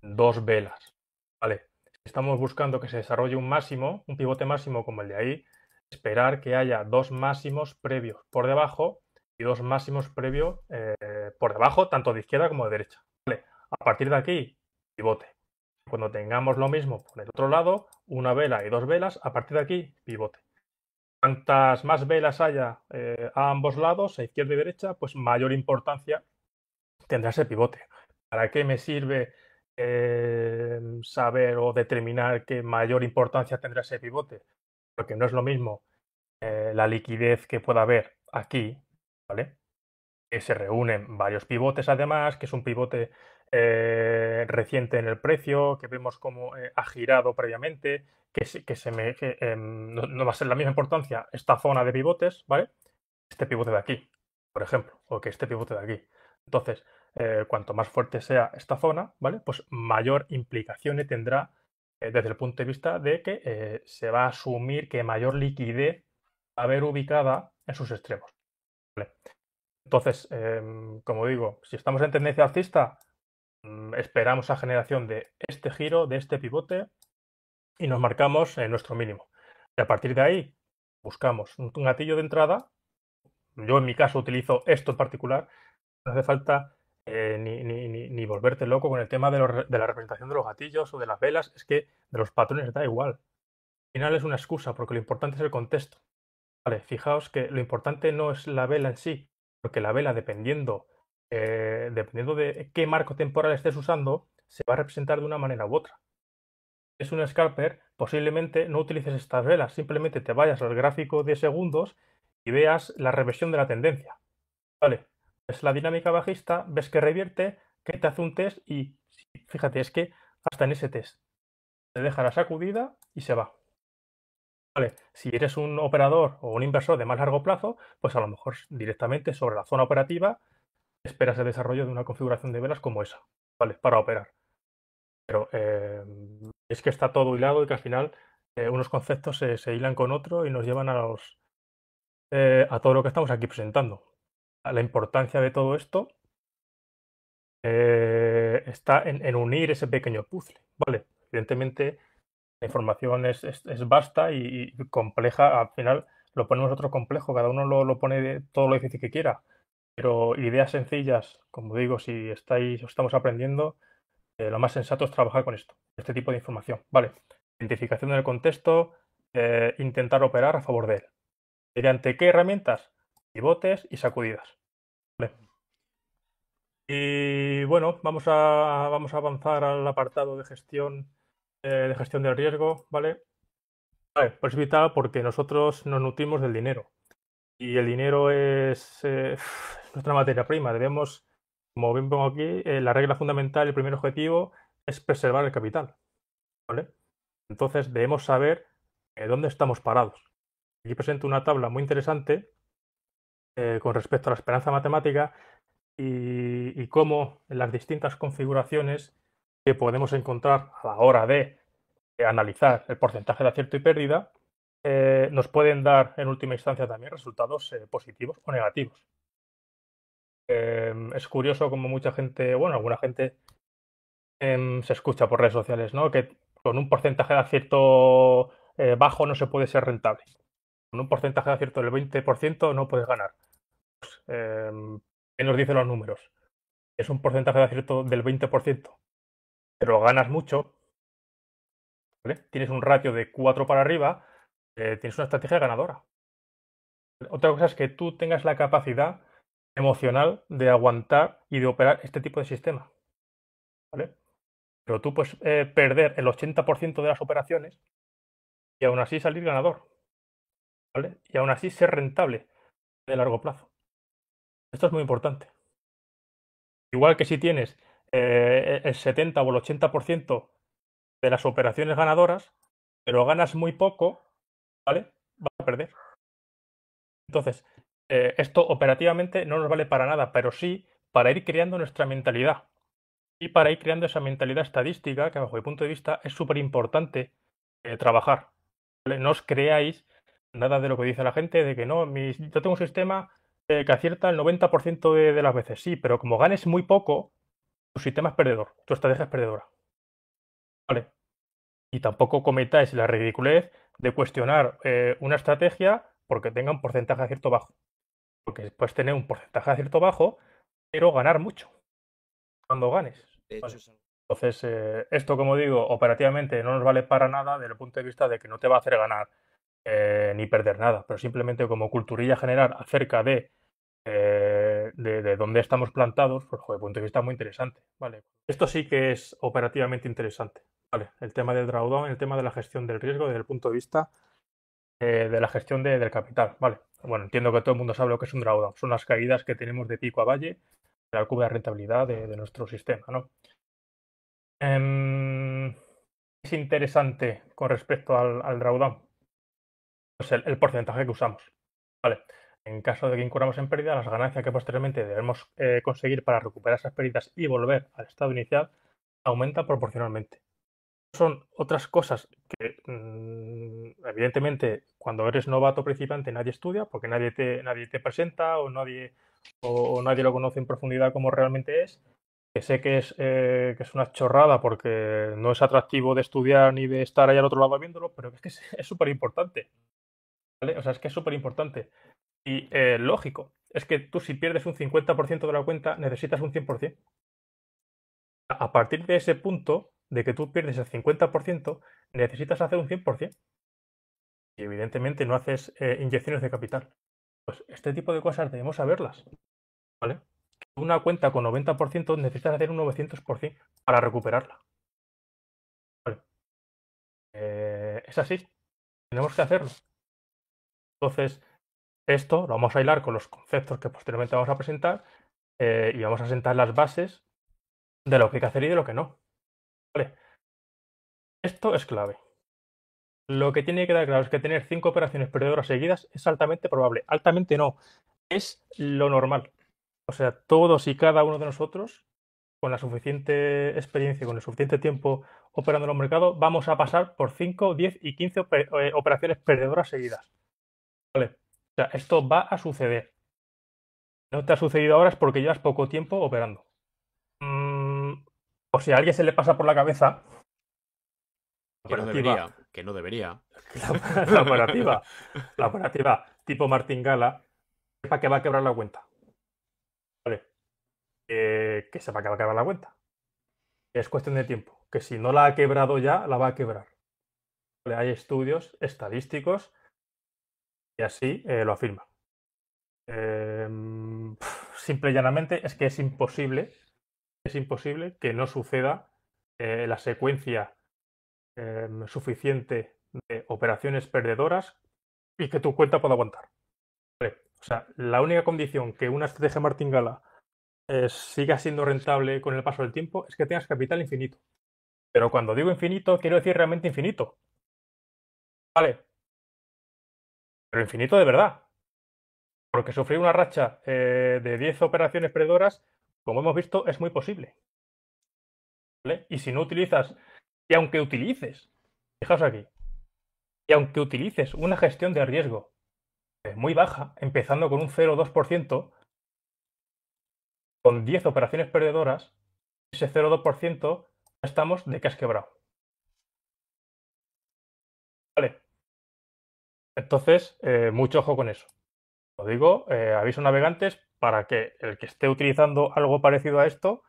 dos velas, Vale, estamos buscando que se desarrolle un máximo, un pivote máximo como el de ahí, esperar que haya dos máximos previos por debajo y dos máximos previos eh, por debajo, tanto de izquierda como de derecha. Vale, a partir de aquí, pivote. Cuando tengamos lo mismo por el otro lado, una vela y dos velas, a partir de aquí, pivote. Cuantas más velas haya eh, a ambos lados, a izquierda y derecha, pues mayor importancia tendrá ese pivote. ¿Para qué me sirve Em, saber o determinar qué mayor importancia tendrá ese pivote, porque no es lo mismo eh, la liquidez que pueda haber aquí, ¿vale? Que se reúnen varios pivotes además, que es un pivote eh, reciente en el precio, que vemos cómo eh, ha girado previamente, que, que se me, em, no, va a ser la misma importancia esta zona de pivotes, ¿vale? Este pivote de aquí, por ejemplo, o que este pivote de aquí. Entonces, eh, cuanto más fuerte sea esta zona, ¿vale? Pues mayor implicación tendrá eh, desde el punto de vista de que eh, se va a asumir que mayor liquidez va a haber ubicada en sus extremos. Entonces, em, como digo, si estamos en tendencia alcista, mm, esperamos a generación de este giro, de este pivote, y nos marcamos en nuestro mínimo. Y a partir de ahí, buscamos un gatillo de entrada. Yo en mi caso utilizo esto en particular. No hace falta eh, ni, volverte loco con el tema de, la representación de los gatillos o de las velas, es que de los patrones da igual. Al final es una excusa, porque lo importante es el contexto. Vale, fijaos que lo importante no es la vela en sí, porque la vela, dependiendo, eh, dependiendo de qué marco temporal estés usando, se va a representar de una manera u otra. Es un scalper, posiblemente no utilices estas velas, simplemente te vayas al gráfico de segundos y veas la reversión de la tendencia. ¿Vale? Es la dinámica bajista, ves que revierte, que te hace un test y fíjate, es que hasta en ese test te deja la sacudida y se va. Vale, si eres un operador o un inversor de más largo plazo, pues a lo mejor directamente sobre la zona operativa esperas el desarrollo de una configuración de velas como esa, ¿vale? Para operar. Pero eh, es que está todo hilado y que al final eh, unos conceptos se, hilan con otro y nos llevan a los eh, a todo lo que estamos aquí presentando la importancia de todo esto eh, está en, unir ese pequeño puzzle. Vale, evidentemente la información es, vasta y, compleja. Al final lo ponemos otro complejo, cada uno lo, pone de todo lo difícil que quiera. Pero ideas sencillas, como digo, si estáis o estamos aprendiendo, eh, lo más sensato es trabajar con esto, este tipo de información. Vale, identificación del contexto, eh, intentar operar a favor de él. ¿Mediante qué herramientas? botes y sacudidas. Y bueno, vamos a, vamos a avanzar al apartado de gestión, eh, de gestión del riesgo, ¿vale? vale pues es vital porque nosotros nos nutrimos del dinero. Y el dinero es eh, nuestra materia prima. Debemos, como bien pongo aquí, eh, la regla fundamental, el primer objetivo es preservar el capital. ¿Vale? Entonces debemos saber dónde estamos parados. Aquí presento una tabla muy interesante eh, con respecto a la esperanza matemática y, cómo las distintas configuraciones que podemos encontrar a la hora de eh, analizar el porcentaje de acierto y pérdida, eh, nos pueden dar en última instancia también resultados positivos o negativos. Em, es curioso como mucha gente, bueno, alguna gente em, se escucha por redes sociales, ¿no? Que con un porcentaje de acierto bajo no se puede ser rentable. Con un porcentaje de acierto del 20% no puedes ganar eh, nos dicen los números? Es un porcentaje de acierto del 20%, pero ganas mucho, Tienes un ratio de 4 para arriba, eh, tienes una estrategia ganadora. Otra cosa es que tú tengas la capacidad emocional de aguantar y de operar este tipo de sistema, Pero tú puedes eh, perder el 80% de las operaciones y aún así salir ganador, Y aún así ser rentable de largo plazo. Esto es muy importante. Igual que si tienes eh, e-, el 70 o el 80% de las operaciones ganadoras, pero ganas muy poco, ¿vale? Vas a perder. Entonces, eh, esto operativamente no nos vale para nada, pero sí para ir creando nuestra mentalidad. Y para ir creando esa mentalidad estadística, que bajo mi punto de vista es súper importante eh, trabajar. No os creáis nada de lo que dice la gente, de que no, yo tengo un sistema eh, que acierta el 90% de, las veces, sí, pero como ganes muy poco, tu sistema es perdedor, tu estrategia es perdedora. ¿Vale? Y tampoco cometáis la ridiculez de cuestionar eh, una estrategia porque tenga un porcentaje de acierto bajo. Porque puedes tener un porcentaje de acierto bajo, pero ganar mucho cuando ganes. Entonces, eh, esto, como digo, operativamente no nos vale para nada desde el punto de vista de que no te va a hacer ganar eh, ni perder nada, pero simplemente como culturilla general acerca eh, de, de, dónde estamos plantados, pues joder, punto de vista muy interesante. Vale. Esto sí que es operativamente interesante. Vale, el tema del drawdown, el tema de la gestión del riesgo desde el punto de vista eh, de la gestión del capital. Vale. Bueno, entiendo que todo el mundo sabe lo que es un drawdown. Son las caídas que tenemos de pico a valle de la curva de rentabilidad de, nuestro sistema, ¿no? Em, es interesante con respecto al, al drawdown? es el, porcentaje que usamos. ¿Vale? En caso de que incurramos en pérdida, las ganancias que posteriormente debemos eh, conseguir para recuperar esas pérdidas y volver al estado inicial aumenta proporcionalmente. Son otras cosas que, mm, evidentemente, cuando eres novato principiante nadie estudia porque nadie te, nadie te presenta o nadie, o, nadie lo conoce en profundidad como realmente es que sé que es, eh, que es una chorrada porque no es atractivo de estudiar ni de estar ahí al otro lado viéndolo, pero es que es súper importante. O sea, es que es súper importante. Y eh, lógico, es que tú si pierdes un 50% de la cuenta, necesitas un 100%. A partir de ese punto, de que tú pierdes el 50%, necesitas hacer un 100%. Y evidentemente no haces eh, inyecciones de capital. Pues este tipo de cosas debemos saberlas, ¿vale? Una cuenta con 90% necesitas hacer un 900% para recuperarla. Eh, es así, tenemos que hacerlo. Entonces, esto lo vamos a hilar con los conceptos que posteriormente vamos a presentar eh, y vamos a sentar las bases de lo que hay que hacer y de lo que no. Vale. Esto es clave. Lo que tiene que quedar claro es que tener cinco operaciones perdedoras seguidas es altamente probable. Altamente no. Es lo normal. O sea, todos y cada uno de nosotros, con la suficiente experiencia y con el suficiente tiempo operando en los mercados, vamos a pasar por cinco, 10 y 15 eh, operaciones perdedoras seguidas vale, esto va a suceder. No te ha sucedido ahora es porque llevas poco tiempo operando. Mm, o si a alguien se le pasa por la cabeza. Que no debería, La, operativa, la operativa tipo martingala, sepa que va a quebrar la cuenta. Vale. Eh, que sepa va a quebrar la cuenta. Es cuestión de tiempo. Que si no la ha quebrado ya, la va a quebrar. hay estudios estadísticos y así eh, lo afirma. Em, simple y llanamente es que es imposible, es imposible que no suceda eh, la secuencia em, suficiente de operaciones perdedoras y que tu cuenta pueda aguantar. O sea, la única condición que una estrategia martingala eh, siga siendo rentable con el paso del tiempo es que tengas capital infinito. Pero cuando digo infinito, quiero decir realmente infinito. Vale, pero infinito de verdad. Porque sufrir una racha eh, de 10 operaciones perdedoras, como hemos visto, es muy posible. Y si no utilizas, y aunque utilices, fijaos aquí, y aunque utilices una gestión de riesgo eh, muy baja, empezando con un 0,2%, con 10 operaciones perdedoras, ese 0,2% estamos de que has quebrado. Entonces, eh, mucho ojo con eso. Lo digo, eh, aviso navegantes para que el que esté utilizando algo parecido a esto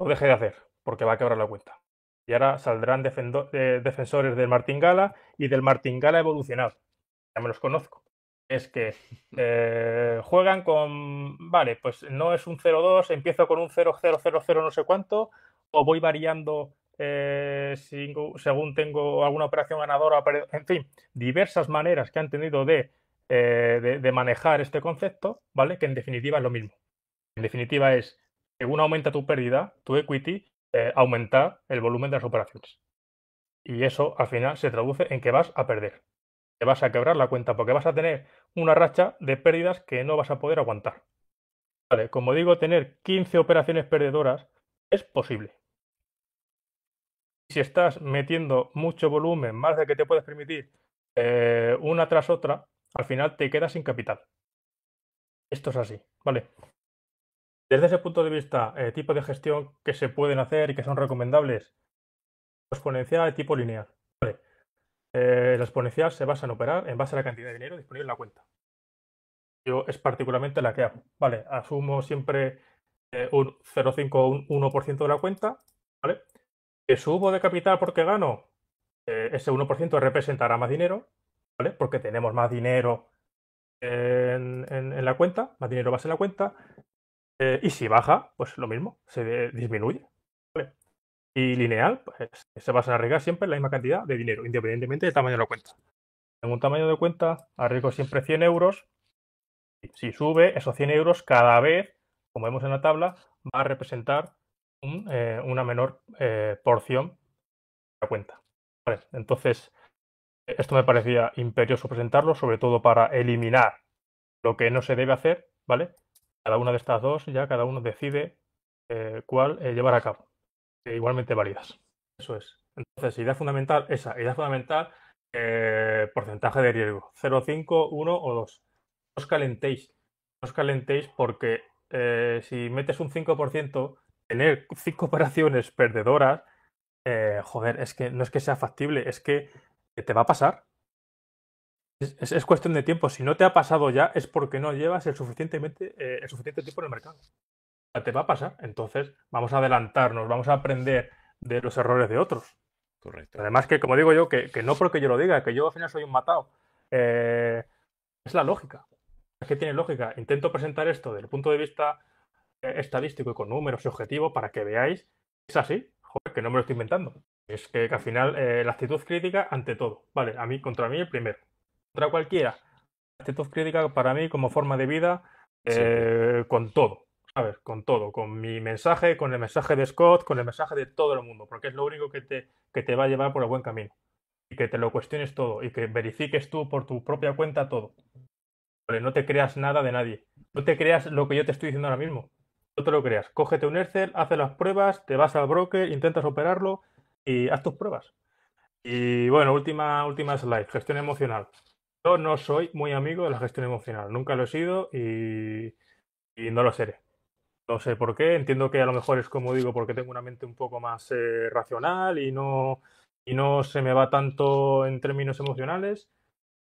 lo deje de hacer, porque va a quebrar la cuenta. Y ahora saldrán eh, defensores del martingala y del martingala evolucionado. Ya me los conozco. Es que juegan con, vale, pues no es un 0-2, empiezo con un 0-0-0-0 no sé cuánto, o voy variando eh, según tengo alguna operación ganadora, en fin, diversas maneras que han tenido eh, de, manejar este concepto, ¿vale? Que en definitiva es lo mismo. En definitiva es, según aumenta tu pérdida, tu equity, eh, aumenta el volumen de las operaciones. Y eso al final se traduce en que vas a perder. Te vas a quebrar la cuenta porque vas a tener una racha de pérdidas que no vas a poder aguantar. Vale, como digo, tener 15 operaciones perdedoras es posible si estás metiendo mucho volumen, más de que te puedes permitir, eh, una tras otra, al final te quedas sin capital. Esto es así, ¿vale? Desde ese punto de vista, el eh, tipo de gestión que se pueden hacer y que son recomendables, exponencial tipo lineal. Vale. Eh, la exponencial se basa en operar en base a la cantidad de dinero disponible en la cuenta. Yo es particularmente la que hago. Vale, asumo siempre eh, un 0,5 o un 1% de la cuenta, ¿vale? subo de capital porque gano, eh, ese 1% representará más dinero, ¿vale? Porque tenemos más dinero en, la cuenta, más dinero a en la cuenta. Eh, y si baja, pues lo mismo, se disminuye. Y lineal, pues, se va a arriesgar siempre la misma cantidad de dinero, independientemente del tamaño de la cuenta. En un tamaño de cuenta, arriesgo siempre 100 euros. Si sube, esos 100 euros cada vez, como vemos en la tabla, va a representar eh, una menor eh, porción de la cuenta. Vale, entonces, e, esto me parecía imperioso presentarlo, sobre todo para eliminar lo que no se debe hacer, ¿vale? Cada una de estas dos, ya cada uno decide eh, cuál llevar a cabo. igualmente válidas. Eso es. Entonces, idea fundamental, esa, idea fundamental, porcentaje de riesgo, 0,5, 1 o 2. os calentéis, no os calentéis porque si metes un 5%, tener cinco operaciones perdedoras, eh, joder, es que no es que sea factible, es que te va a pasar. Es, cuestión de tiempo. Si no te ha pasado ya, es porque no llevas el, suficientemente, eh, el suficiente tiempo en el mercado. te va a pasar. Entonces, vamos a adelantarnos, vamos a aprender de los errores de otros. Correcto. Además, que como digo yo, que, que no porque yo lo diga, que yo al final soy un matado. Eh, es la lógica. Es que tiene lógica. Intento presentar esto desde el punto de vista eh, estadístico y con números y objetivos para que veáis es así. que no me lo estoy inventando. Es que, al final eh, la actitud crítica ante todo. Vale, a mí contra mí el primero. Contra cualquiera. La actitud crítica para mí como forma de vida eh, con todo. A ver, con todo, con mi mensaje, con el mensaje de Scott, con el mensaje de todo el mundo, porque es lo único que te, que te va a llevar por el buen camino. Y que te lo cuestiones todo y que verifiques tú por tu propia cuenta todo. Vale, no te creas nada de nadie. No te creas lo que yo te estoy diciendo ahora mismo te lo creas. Cógete un Excel, hace las pruebas, te vas al broker, intentas operarlo y haz tus pruebas. Y bueno, última, última slide, gestión emocional. Yo no soy muy amigo de la gestión emocional, nunca lo he sido y, no lo seré. No sé por qué, entiendo que a lo mejor es como digo, porque tengo una mente un poco más eh, racional y no, y no se me va tanto en términos emocionales,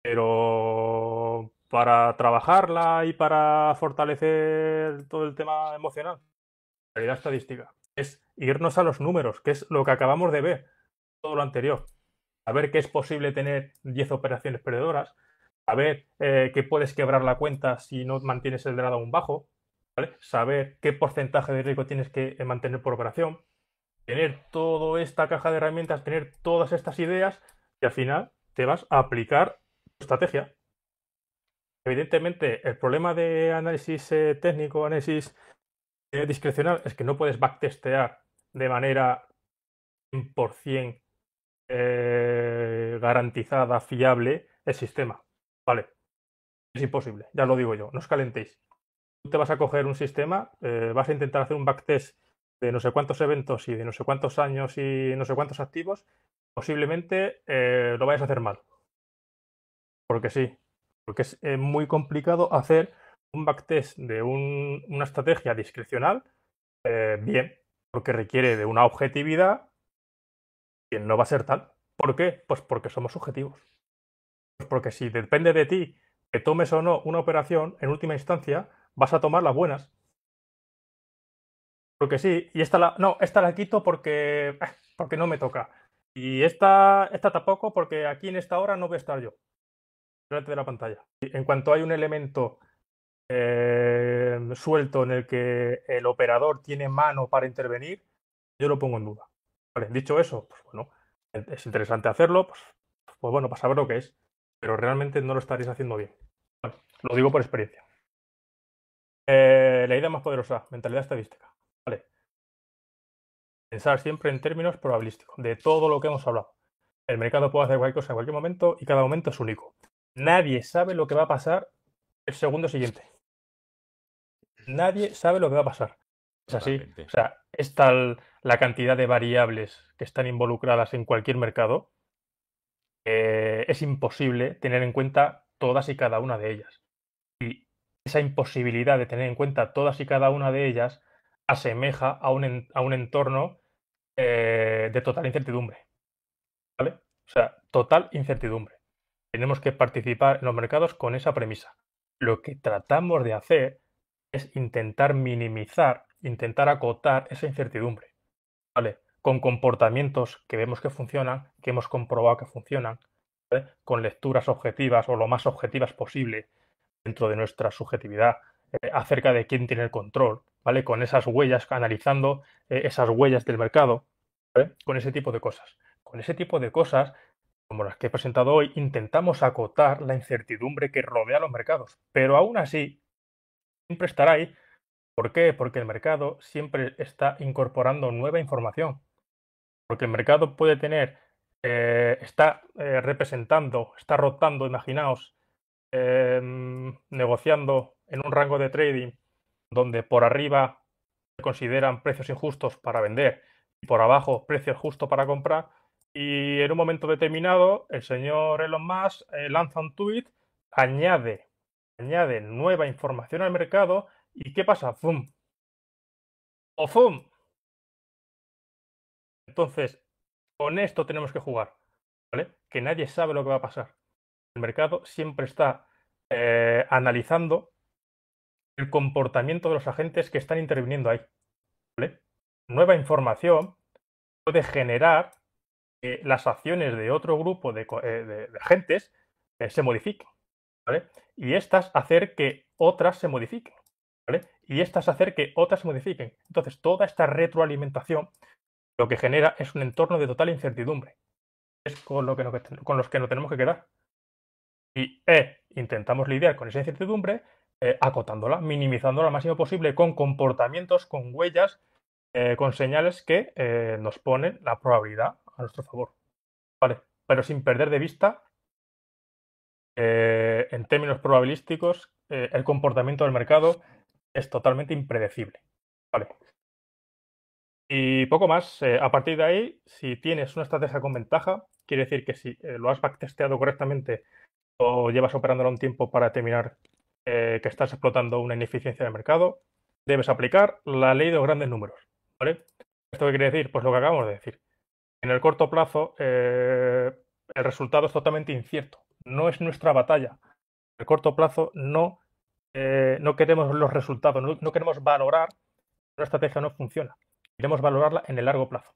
pero para trabajarla y para fortalecer todo el tema emocional. La realidad estadística. Es irnos a los números, que es lo que acabamos de ver, todo lo anterior. Saber que es posible tener 10 operaciones perdedoras, saber eh, que puedes quebrar la cuenta si no mantienes el grado aún bajo, saber qué porcentaje de riesgo tienes que eh, mantener por operación, tener toda esta caja de herramientas, tener todas estas ideas y al final te vas a aplicar tu estrategia. Evidentemente, el problema de análisis eh, técnico, análisis eh, discrecional, es que no puedes backtestear de manera 100% eh, garantizada, fiable, el sistema. Vale, es imposible, ya lo digo yo, no os calentéis. Tú te vas a coger un sistema, eh, vas a intentar hacer un backtest de no sé cuántos eventos y de no sé cuántos años y no sé cuántos activos, posiblemente lo vayas a hacer mal. Porque sí, porque es eh, muy complicado hacer un backtest de una estrategia discrecional eh, bien, porque requiere de una objetividad que no va a ser tal. ¿Por qué? Pues porque somos subjetivos. Pues porque si depende de ti que tomes o no una operación, en última instancia vas a tomar las buenas. Porque sí, y esta la, no, esta la quito porque, eh, porque no me toca. Y esta, esta tampoco porque aquí en esta hora no voy a estar yo de la pantalla. En cuanto hay un elemento em, suelto en el que el operador tiene mano para intervenir, yo lo pongo en duda. dicho eso, pues bueno, es interesante hacerlo, pues, pues, bueno, para saber lo que es, pero realmente no lo estaréis haciendo bien. lo digo por experiencia. Eh, la idea más poderosa, mentalidad estadística. Vale. Pensar siempre en términos probabilísticos, de todo lo que hemos hablado. El mercado puede hacer cualquier cosa en cualquier momento y cada momento es único. Nadie sabe lo que va a pasar el segundo siguiente. Nadie sabe lo que va a pasar. Es así. O sea, es tal la cantidad de variables que están involucradas en cualquier mercado, es imposible tener en cuenta todas y cada una de ellas. Y esa imposibilidad de tener en cuenta todas y cada una de ellas asemeja a un, a un entorno eh, de total incertidumbre. ¿Vale? O sea, total incertidumbre tenemos que participar en los mercados con esa premisa. Lo que tratamos de hacer es intentar minimizar, intentar acotar esa incertidumbre, ¿vale? Con comportamientos que vemos que funcionan, que hemos comprobado que funcionan, ¿vale? con lecturas objetivas o lo más objetivas posible dentro de nuestra subjetividad eh, acerca de quién tiene el control, ¿vale? Con esas huellas, analizando eh, esas huellas del mercado, ¿vale? Con ese tipo de cosas. Con ese tipo de cosas como las que he presentado hoy, intentamos acotar la incertidumbre que rodea los mercados. Pero aún así, siempre estará ahí. ¿Por qué? Porque el mercado siempre está incorporando nueva información. Porque el mercado puede tener, eh, está eh, representando, está rotando, imaginaos, em, negociando en un rango de trading donde por arriba se consideran precios injustos para vender y por abajo precios justos para comprar y en un momento determinado, el señor Elon Musk eh, lanza un tweet, añade, añade nueva información al mercado y ¿qué pasa? ¡Zoom! ¡O zoom! Entonces, con esto tenemos que jugar, ¿vale? Que nadie sabe lo que va a pasar. El mercado siempre está eh, analizando el comportamiento de los agentes que están interviniendo ahí. Nueva información puede generar eh, las acciones de otro grupo de, eh, agentes eh, se modifiquen. Y estas hacer que otras se modifiquen. Y estas hacer que otras se modifiquen. Entonces, toda esta retroalimentación lo que genera es un entorno de total incertidumbre. Es con, lo con los que nos tenemos que quedar. Y intentamos lidiar con esa incertidumbre acotándola, minimizándola lo máximo posible con comportamientos, con huellas con señales que nos ponen la probabilidad a nuestro favor. pero sin perder de vista, eh, en términos probabilísticos, eh, el comportamiento del mercado es totalmente impredecible. Vale. Y poco más. Eh, a partir de ahí, si tienes una estrategia con ventaja, quiere decir que si lo has backtesteado correctamente o llevas operándolo un tiempo para determinar que estás explotando una ineficiencia de mercado, debes aplicar la ley de los grandes números. ¿vale? ¿Esto qué quiere decir? Pues lo que acabamos de decir en el corto plazo eh, el resultado es totalmente incierto. No es nuestra batalla. En el corto plazo no, eh, no queremos los resultados, no, queremos valorar una estrategia no funciona. Queremos valorarla en el largo plazo.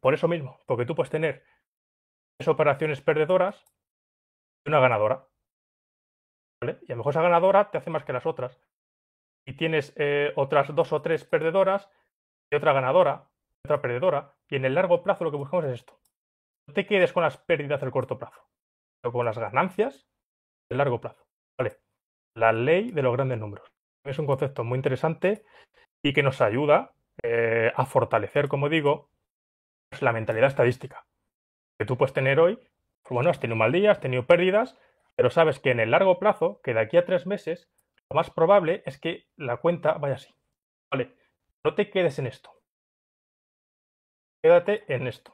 Por eso mismo, porque tú puedes tener tres operaciones perdedoras y una ganadora. ¿vale? Y a lo mejor esa ganadora te hace más que las otras. Y tienes eh, otras dos o tres perdedoras y otra ganadora otra perdedora y en el largo plazo lo que buscamos es esto. No te quedes con las pérdidas del corto plazo, sino con las ganancias del largo plazo. ¿Vale? La ley de los grandes números. Es un concepto muy interesante y que nos ayuda eh, a fortalecer, como digo, pues, la mentalidad estadística. Que tú puedes tener hoy, pues, bueno, has tenido mal día, has tenido pérdidas, pero sabes que en el largo plazo, que de aquí a tres meses, lo más probable es que la cuenta vaya así. ¿Vale? No te quedes en esto quédate en esto